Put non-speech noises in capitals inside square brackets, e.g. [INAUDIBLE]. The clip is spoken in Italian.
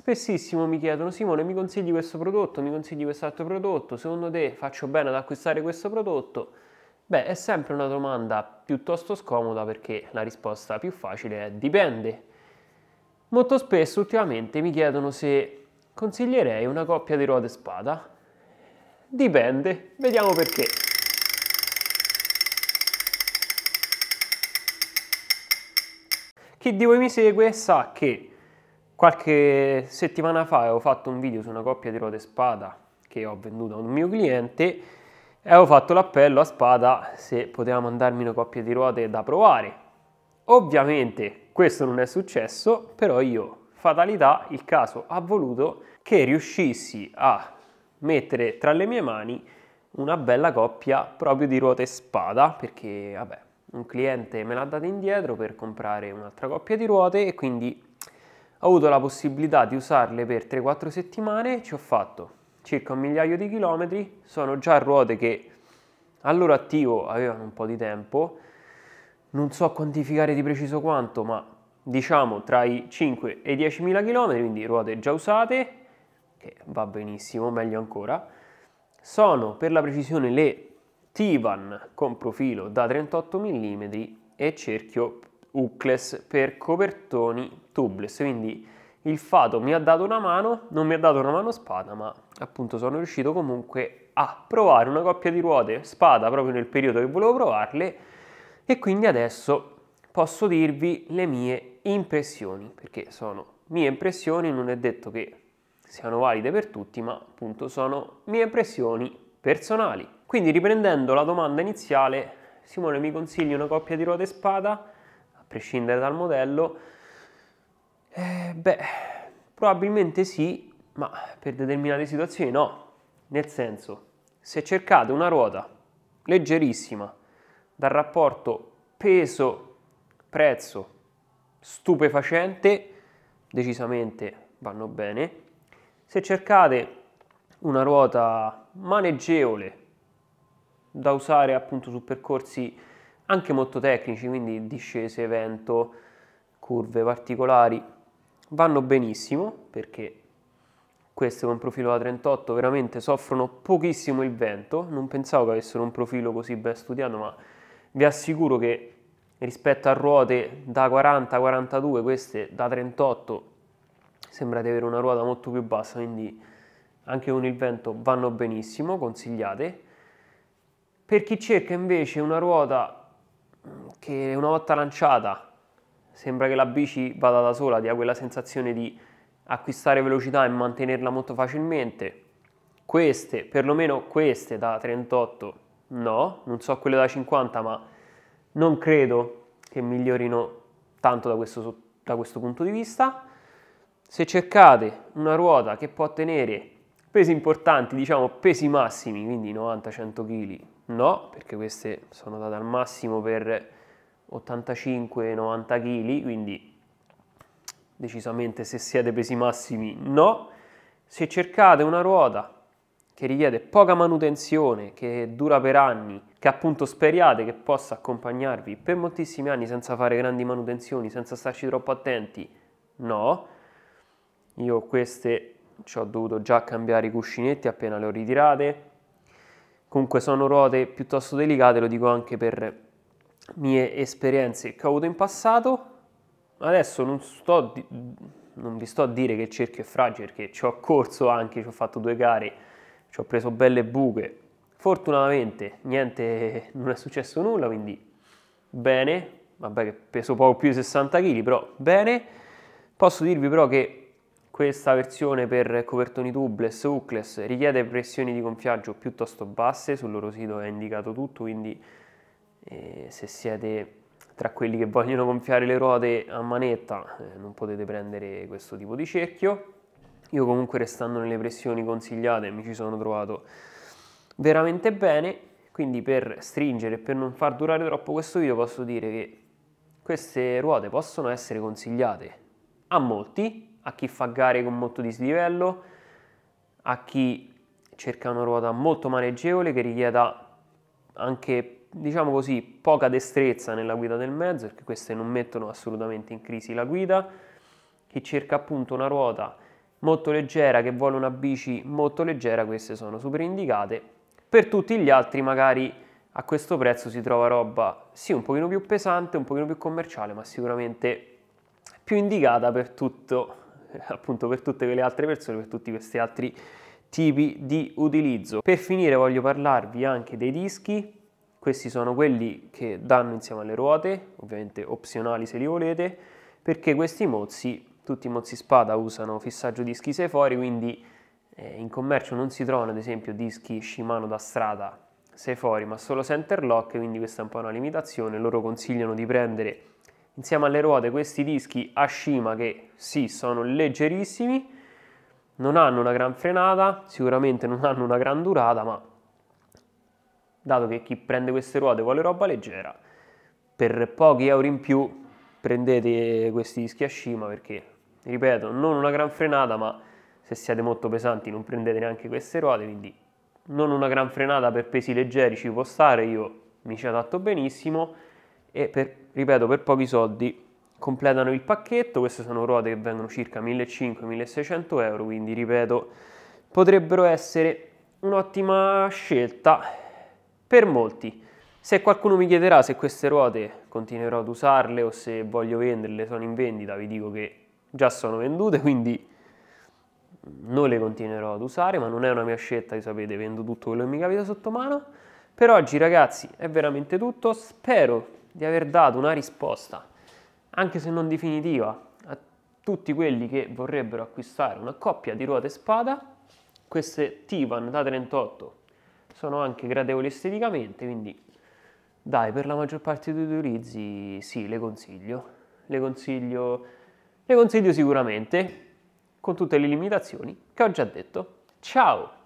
Spessissimo mi chiedono, Simone, mi consigli questo prodotto, mi consigli quest'altro prodotto, secondo te faccio bene ad acquistare questo prodotto? Beh, è sempre una domanda piuttosto scomoda perché la risposta più facile è dipende. Molto spesso ultimamente mi chiedono se consiglierei una coppia di ruote spada. Dipende, vediamo perché. Chi di voi mi segue sa che Qualche settimana fa avevo fatto un video su una coppia di ruote spada che ho venduto a un mio cliente e avevo fatto l'appello a spada se poteva mandarmi una coppia di ruote da provare. Ovviamente questo non è successo, però io, fatalità, il caso ha voluto che riuscissi a mettere tra le mie mani una bella coppia proprio di ruote spada, perché vabbè, un cliente me l'ha data indietro per comprare un'altra coppia di ruote e quindi ho avuto la possibilità di usarle per 3-4 settimane, ci ho fatto circa un migliaio di chilometri, sono già ruote che al loro attivo avevano un po' di tempo, non so quantificare di preciso quanto, ma diciamo tra i 5 e i 10.000 km, quindi ruote già usate, che va benissimo, meglio ancora, sono per la precisione le Tivan con profilo da 38 mm e cerchio Ucles per copertoni tubeless, quindi il fato mi ha dato una mano, non mi ha dato una mano spada, ma appunto sono riuscito comunque a provare una coppia di ruote spada proprio nel periodo che volevo provarle e quindi adesso posso dirvi le mie impressioni, perché sono mie impressioni, non è detto che siano valide per tutti, ma appunto sono mie impressioni personali. Quindi riprendendo la domanda iniziale, Simone mi consigli una coppia di ruote spada? prescindere dal modello? Eh, beh, probabilmente sì, ma per determinate situazioni no. Nel senso, se cercate una ruota leggerissima dal rapporto peso-prezzo stupefacente, decisamente vanno bene. Se cercate una ruota maneggevole da usare appunto su percorsi anche molto tecnici, quindi discese, vento, curve particolari, vanno benissimo perché queste con profilo da 38 veramente soffrono pochissimo il vento, non pensavo che avessero un profilo così ben studiato, ma vi assicuro che rispetto a ruote da 40-42, queste da 38, sembra di avere una ruota molto più bassa, quindi anche con il vento vanno benissimo, consigliate. Per chi cerca invece una ruota che una volta lanciata sembra che la bici vada da sola, dia quella sensazione di acquistare velocità e mantenerla molto facilmente. Queste, perlomeno queste da 38, no, non so quelle da 50, ma non credo che migliorino tanto da questo, da questo punto di vista. Se cercate una ruota che può tenere pesi importanti, diciamo pesi massimi, quindi 90-100 kg, no, perché queste sono date al massimo per 85-90 kg, quindi decisamente se siete pesi massimi no. Se cercate una ruota che richiede poca manutenzione, che dura per anni, che appunto speriate che possa accompagnarvi per moltissimi anni senza fare grandi manutenzioni, senza starci troppo attenti, no. Io queste ci ho dovuto già cambiare i cuscinetti appena le ho ritirate, comunque sono ruote piuttosto delicate, lo dico anche per mie esperienze che ho avuto in passato. Adesso non, sto, non vi sto a dire che il cerchio è fragile perché ci ho corso anche, ci ho fatto due gare, ci ho preso belle buche. Fortunatamente niente, non è successo nulla, quindi bene. Vabbè che peso poco più di 60 kg, però bene. Posso dirvi però che questa versione per copertoni tubeless hookless richiede pressioni di gonfiaggio piuttosto basse, sul loro sito è indicato tutto, quindi eh, se siete tra quelli che vogliono gonfiare le ruote a manetta eh, non potete prendere questo tipo di cerchio. Io comunque restando nelle pressioni consigliate mi ci sono trovato veramente bene, quindi per stringere e per non far durare troppo questo video posso dire che queste ruote possono essere consigliate a molti, a chi fa gare con molto dislivello, a chi cerca una ruota molto maneggevole che richieda anche, diciamo così, poca destrezza nella guida del mezzo, perché queste non mettono assolutamente in crisi la guida, chi cerca appunto una ruota molto leggera, che vuole una bici molto leggera, queste sono super indicate. Per tutti gli altri magari a questo prezzo si trova roba sì un pochino più pesante, un pochino più commerciale, ma sicuramente più indicata per tutto [LAUGHS] appunto per tutte le altre persone, per tutti questi altri tipi di utilizzo. Per finire voglio parlarvi anche dei dischi, questi sono quelli che danno insieme alle ruote, ovviamente opzionali se li volete, perché questi mozzi, tutti i mozzi spada usano fissaggio dischi 6 fori, quindi eh, in commercio non si trovano ad esempio dischi Shimano da strada 6 fori, ma solo center lock, quindi questa è un po' una limitazione, loro consigliano di prendere insieme alle ruote questi dischi a scima che sì sono leggerissimi non hanno una gran frenata sicuramente non hanno una gran durata ma dato che chi prende queste ruote vuole roba leggera per pochi euro in più prendete questi dischi a scima perché ripeto non una gran frenata ma se siete molto pesanti non prendete neanche queste ruote quindi non una gran frenata per pesi leggeri ci può stare io mi ci adatto benissimo e per, ripeto per pochi soldi completano il pacchetto, queste sono ruote che vengono circa 1500-1600 euro, quindi ripeto potrebbero essere un'ottima scelta per molti. Se qualcuno mi chiederà se queste ruote continuerò ad usarle o se voglio venderle, sono in vendita, vi dico che già sono vendute, quindi non le continuerò ad usare, ma non è una mia scelta, lo sapete, vendo tutto quello che mi capita sotto mano. Per oggi ragazzi è veramente tutto, spero di aver dato una risposta, anche se non definitiva, a tutti quelli che vorrebbero acquistare una coppia di ruote spada. Queste Tivan da 38 sono anche gradevoli esteticamente, quindi dai, per la maggior parte dei utilizzi sì, le consiglio. Le consiglio, le consiglio sicuramente, con tutte le limitazioni che ho già detto. Ciao!